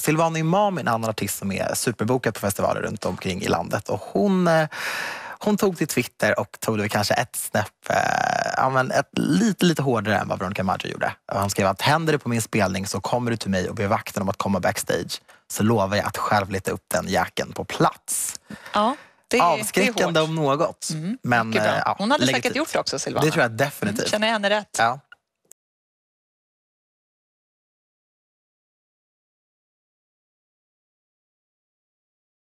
Silvana Imam är en annan artist som är superbokad på festivaler runt omkring i landet. Och hon, eh, hon tog till Twitter och tog det kanske ett snäpp, eh, lite, lite hårdare än vad Veronica Maggio gjorde. Hon skrev att händer det på min spelning så kommer du till mig och ber vakten om att komma backstage så lovar jag att själv leta upp den jacken på plats. Ja. Det, Avskräckande det om något. Mm, men, eh, ja, hon hade legitimt. säkert gjort det också, Silvana. Det tror jag definitivt. Mm, känner jag henne rätt. Ja.